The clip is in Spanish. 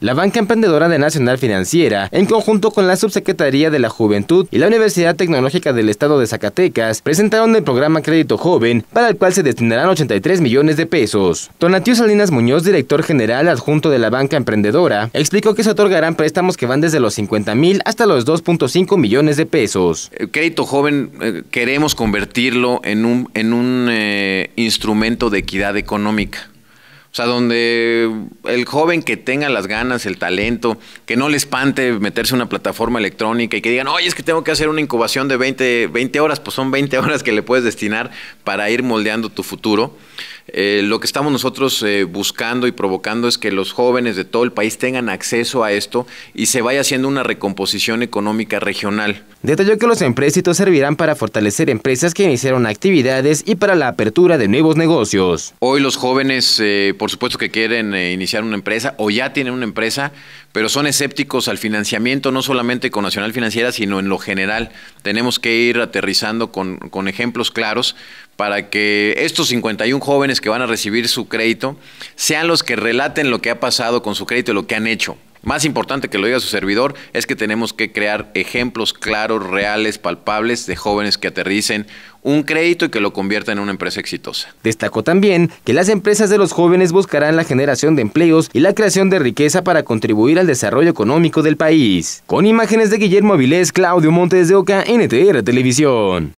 La banca emprendedora de Nacional Financiera, en conjunto con la Subsecretaría de la Juventud y la Universidad Tecnológica del Estado de Zacatecas, presentaron el programa Crédito Joven, para el cual se destinarán 83 millones de pesos. Donatio Salinas Muñoz, director general adjunto de la banca emprendedora, explicó que se otorgarán préstamos que van desde los 50 mil hasta los 2.5 millones de pesos. crédito Joven eh, queremos convertirlo en un, en un eh, instrumento de equidad económica o sea, donde el joven que tenga las ganas, el talento, que no le espante meterse en una plataforma electrónica y que digan, oye, es que tengo que hacer una incubación de 20, 20 horas, pues son 20 horas que le puedes destinar para ir moldeando tu futuro. Eh, lo que estamos nosotros eh, buscando y provocando es que los jóvenes de todo el país tengan acceso a esto y se vaya haciendo una recomposición económica regional. Detalló que los empréstitos servirán para fortalecer empresas que iniciaron actividades y para la apertura de nuevos negocios. Hoy los jóvenes, eh, por supuesto que quieren iniciar una empresa o ya tienen una empresa, pero son escépticos al financiamiento, no solamente con Nacional Financiera, sino en lo general. Tenemos que ir aterrizando con, con ejemplos claros para que estos 51 jóvenes que van a recibir su crédito sean los que relaten lo que ha pasado con su crédito y lo que han hecho. Más importante que lo diga su servidor es que tenemos que crear ejemplos claros, reales, palpables de jóvenes que aterricen un crédito y que lo conviertan en una empresa exitosa. Destacó también que las empresas de los jóvenes buscarán la generación de empleos y la creación de riqueza para contribuir al desarrollo económico del país. Con imágenes de Guillermo Avilés, Claudio Montes de Oca, NTR Televisión.